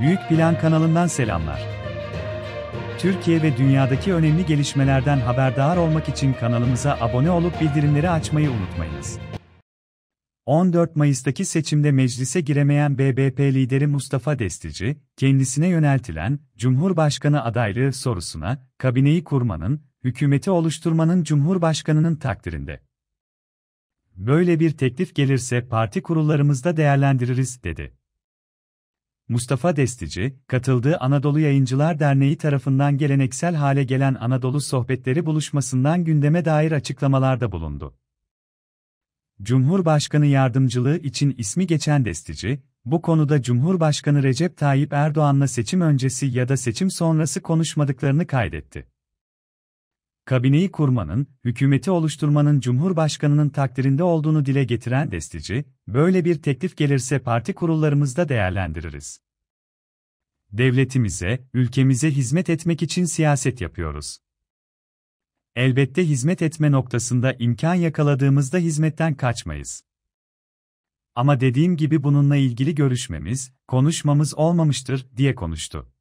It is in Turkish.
Büyük Plan kanalından selamlar. Türkiye ve dünyadaki önemli gelişmelerden haberdar olmak için kanalımıza abone olup bildirimleri açmayı unutmayınız. 14 Mayıs'taki seçimde meclise giremeyen BBP lideri Mustafa Destici, kendisine yöneltilen Cumhurbaşkanı adaylığı sorusuna, kabineyi kurmanın, hükümeti oluşturmanın Cumhurbaşkanı'nın takdirinde. Böyle bir teklif gelirse parti kurullarımızda değerlendiririz, dedi. Mustafa Destici, katıldığı Anadolu Yayıncılar Derneği tarafından geleneksel hale gelen Anadolu Sohbetleri buluşmasından gündeme dair açıklamalarda bulundu. Cumhurbaşkanı yardımcılığı için ismi geçen Destici, bu konuda Cumhurbaşkanı Recep Tayyip Erdoğan'la seçim öncesi ya da seçim sonrası konuşmadıklarını kaydetti. Kabineyi kurmanın, hükümeti oluşturmanın Cumhurbaşkanı'nın takdirinde olduğunu dile getiren destici, böyle bir teklif gelirse parti kurullarımızda değerlendiririz devletimize, ülkemize hizmet etmek için siyaset yapıyoruz. Elbette hizmet etme noktasında imkan yakaladığımızda hizmetten kaçmayız. Ama dediğim gibi bununla ilgili görüşmemiz, konuşmamız olmamıştır diye konuştu.